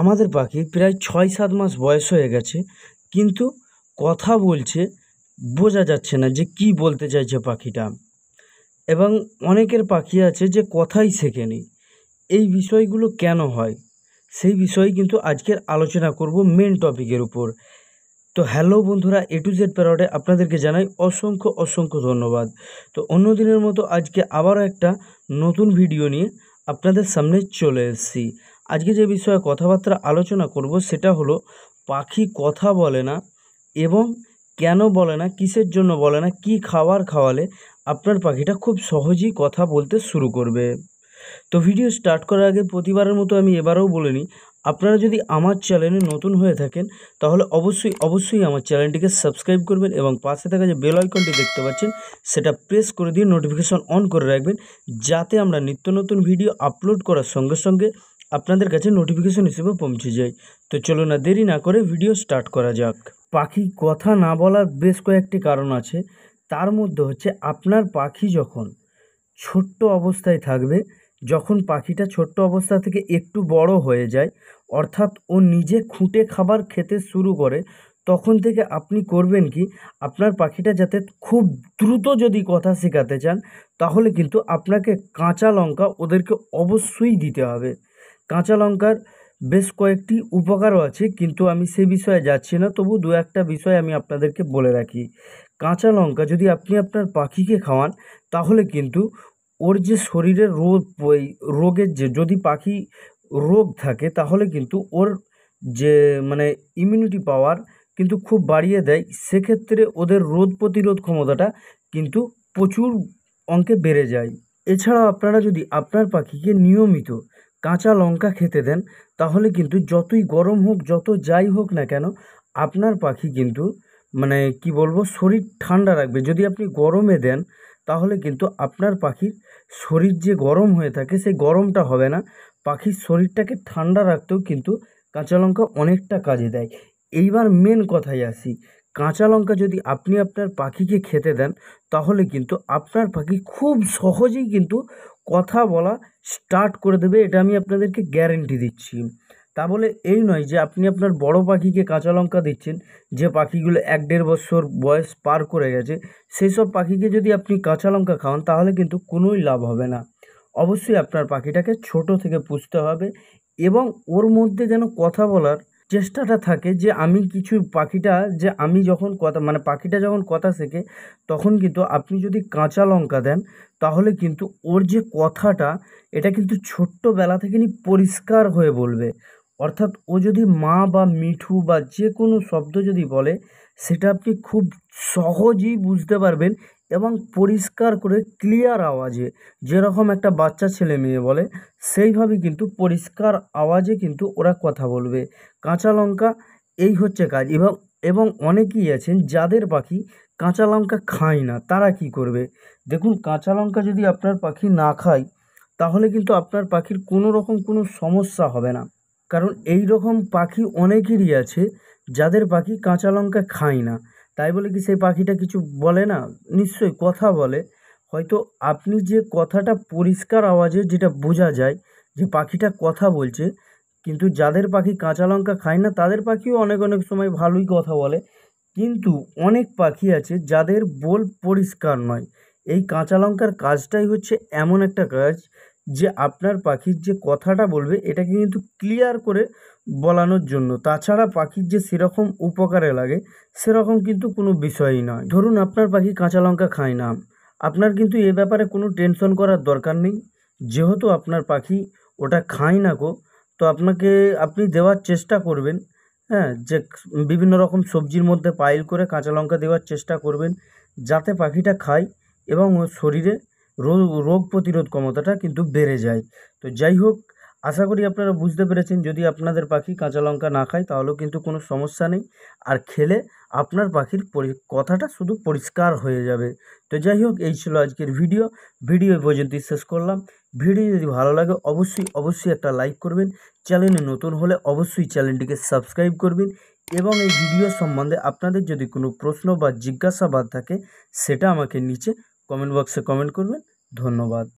আমাদের পাখি প্রায় ছয় সাত মাস বয়স হয়ে গেছে কিন্তু কথা বলছে বোঝা যাচ্ছে না যে কি বলতে চাইছে পাখিটা এবং অনেকের পাখি আছে যে কথাই শেখেনি এই বিষয়গুলো কেন হয় সেই বিষয়ে কিন্তু আজকের আলোচনা করব মেন টপিকের উপর তো হ্যালো বন্ধুরা এ টু জেড প্যারডে আপনাদেরকে জানাই অসংখ্য অসংখ্য ধন্যবাদ তো অন্য দিনের মতো আজকে আবারও একটা নতুন ভিডিও নিয়ে আপনাদের সামনে চলে এসেছি আজকে যে বিষয়ে কথাবার্তা আলোচনা করব সেটা হলো পাখি কথা বলে না এবং কেন বলে না কিসের জন্য বলে না কি খাবার খাওয়ালে আপনার পাখিটা খুব সহজেই কথা বলতে শুরু করবে তো ভিডিও স্টার্ট করার আগে প্রতিবারের মতো আমি এবারেও বলে নিই আপনারা যদি আমার চ্যানেলে নতুন হয়ে থাকেন তাহলে অবশ্যই অবশ্যই আমার চ্যানেলটিকে সাবস্ক্রাইব করবেন এবং পাশে থাকা যে বেল আইকনটি দেখতে পাচ্ছেন সেটা প্রেস করে দিয়ে নোটিফিকেশন অন করে রাখবেন যাতে আমরা নিত্য নতুন ভিডিও আপলোড করার সঙ্গে সঙ্গে আপনাদের কাছে নোটিফিকেশন হিসেবে পৌঁছে যায় তো চলো না দেরি না করে ভিডিও স্টার্ট করা যাক পাখি কথা না বলার বেশ কয়েকটি কারণ আছে তার মধ্যে হচ্ছে আপনার পাখি যখন ছোট্ট অবস্থায় থাকবে যখন পাখিটা ছোট্ট অবস্থা থেকে একটু বড় হয়ে যায় অর্থাৎ ও নিজে খুঁটে খাবার খেতে শুরু করে তখন থেকে আপনি করবেন কি আপনার পাখিটা যাতে খুব দ্রুত যদি কথা শেখাতে চান তাহলে কিন্তু আপনাকে কাঁচা লঙ্কা ওদেরকে অবশ্যই দিতে হবে কাঁচা লঙ্কার বেশ কয়েকটি উপকারও আছে কিন্তু আমি সে বিষয়ে যাচ্ছি না তবু দু একটা বিষয় আমি আপনাদেরকে বলে রাখি কাঁচা লঙ্কা যদি আপনি আপনার পাখিকে খাওয়ান তাহলে কিন্তু ওর যে শরীরের রোগ রোগের যে যদি পাখি রোগ থাকে তাহলে কিন্তু ওর যে মানে ইমিউনিটি পাওয়ার কিন্তু খুব বাড়িয়ে দেয় সেক্ষেত্রে ওদের রোদ প্রতিরোধ ক্ষমতাটা কিন্তু প্রচুর অঙ্কে বেড়ে যায় এছাড়াও আপনারা যদি আপনার পাখিকে নিয়মিত কাঁচা লঙ্কা খেতে দেন তাহলে কিন্তু যতই গরম হোক যত যাই হোক না কেন আপনার পাখি কিন্তু মানে কি বলবো শরীর ঠান্ডা রাখবে যদি আপনি গরমে দেন তাহলে কিন্তু আপনার পাখির শরীর যে গরম হয়ে থাকে সেই গরমটা হবে না পাখির শরীরটাকে ঠান্ডা রাখতেও কিন্তু কাঁচা লঙ্কা অনেকটা কাজে দেয় এইবার মেন কথাই আসি কাঁচা লঙ্কা যদি আপনি আপনার পাখিকে খেতে দেন তাহলে কিন্তু আপনার পাখি খুব সহজেই কিন্তু কথা বলা স্টার্ট করে দেবে এটা আমি আপনাদেরকে গ্যারেন্টি দিচ্ছি তা বলে এই নয় যে আপনি আপনার বড় পাখিকে কাঁচা লঙ্কা দিচ্ছেন যে পাখিগুলো এক দেড় বছর বয়স পার করে গেছে সেই সব পাখিকে যদি আপনি কাঁচা লঙ্কা খাওয়ান তাহলে কিন্তু কোনোই লাভ হবে না অবশ্যই আপনার পাখিটাকে ছোট থেকে পুষতে হবে এবং ওর মধ্যে যেন কথা বলার চেষ্টাটা থাকে যে আমি কিছু পাখিটা যে আমি যখন কথা মানে পাখিটা যখন কথা শেখে তখন কিন্তু আপনি যদি কাঁচা লঙ্কা দেন তাহলে কিন্তু ওর যে কথাটা এটা কিন্তু ছোট্টবেলা থেকে নি পরিষ্কার হয়ে বলবে অর্থাৎ ও যদি মা বা মিঠু বা যে কোনো শব্দ যদি বলে সেটা আপনি খুব সহজেই বুঝতে পারবেন এবং পরিষ্কার করে ক্লিয়ার আওয়াজে যেরকম একটা বাচ্চা ছেলে মেয়ে বলে সেইভাবে কিন্তু পরিষ্কার আওয়াজে কিন্তু ওরা কথা বলবে কাঁচা লঙ্কা এই হচ্ছে কাজ এবং এবং অনেকেই আছেন যাদের পাখি কাঁচা লঙ্কা খায় না তারা কি করবে দেখুন কাঁচা লঙ্কা যদি আপনার পাখি না খায় তাহলে কিন্তু আপনার পাখির কোনো রকম কোনো সমস্যা হবে না কারণ এই রকম পাখি অনেকেরই আছে যাদের পাখি কাঁচা লঙ্কা খায় না তাই বলে কি সেই পাখিটা কিছু বলে না নিশ্চয়ই কথা বলে হয়তো আপনি যে কথাটা পরিষ্কার আওয়াজে যেটা বোঝা যায় যে পাখিটা কথা বলছে কিন্তু যাদের পাখি কাঁচা লঙ্কা খায় না তাদের পাখিও অনেক অনেক সময় ভালোই কথা বলে কিন্তু অনেক পাখি আছে যাদের বোল পরিষ্কার নয় এই কাঁচা লঙ্কার কাজটাই হচ্ছে এমন একটা কাজ যে আপনার পাখির যে কথাটা বলবে এটাকে কিন্তু ক্লিয়ার করে বলানোর জন্য তাছাড়া পাখির যে সেরকম উপকারে লাগে সেরকম কিন্তু কোনো বিষয়ই নয় ধরুন আপনার পাখি কাঁচা লঙ্কা খায় না আপনার কিন্তু এ ব্যাপারে কোনো টেনশন করার দরকার নেই যেহেতু আপনার পাখি ওটা খায় না গো তো আপনাকে আপনি দেওয়ার চেষ্টা করবেন হ্যাঁ যে বিভিন্ন রকম সবজির মধ্যে পাইল করে কাঁচা লঙ্কা দেওয়ার চেষ্টা করবেন যাতে পাখিটা খায় এবং ওর শরীরে রোগ প্রতিরোধ ক্ষমতাটা কিন্তু বেড়ে যায় তো যাই হোক আশা করি আপনারা বুঝতে পেরেছেন যদি আপনাদের পাখি কাঁচা লঙ্কা না খায় তাহলেও কিন্তু কোনো সমস্যা নেই আর খেলে আপনার পাখির কথাটা শুধু পরিষ্কার হয়ে যাবে তো যাই হোক এই ছিল আজকের ভিডিও ভিডিও পর্যন্তই শেষ করলাম ভিডিও যদি ভালো লাগে অবশ্যই অবশ্যই একটা লাইক করবেন চ্যানেলে নতুন হলে অবশ্যই চ্যানেলটিকে সাবস্ক্রাইব করবেন এবং এই ভিডিও সম্বন্ধে আপনাদের যদি কোনো প্রশ্ন বা জিজ্ঞাসাবাদ থাকে সেটা আমাকে নিচে कमेंट बक्से कमेंट करबें धन्यवाद